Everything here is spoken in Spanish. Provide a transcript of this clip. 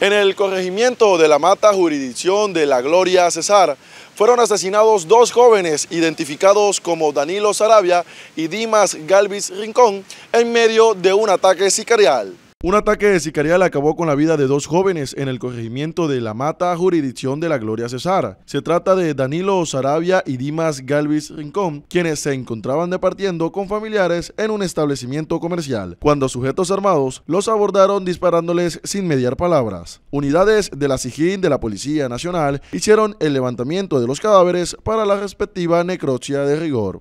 En el corregimiento de la Mata, jurisdicción de la Gloria Cesar, fueron asesinados dos jóvenes identificados como Danilo Sarabia y Dimas Galvis Rincón en medio de un ataque sicarial. Un ataque de sicarial acabó con la vida de dos jóvenes en el corregimiento de La Mata, jurisdicción de la Gloria Cesar. Se trata de Danilo Sarabia y Dimas Galvis Rincón, quienes se encontraban departiendo con familiares en un establecimiento comercial, cuando sujetos armados los abordaron disparándoles sin mediar palabras. Unidades de la SIGIN de la Policía Nacional hicieron el levantamiento de los cadáveres para la respectiva necropsia de rigor.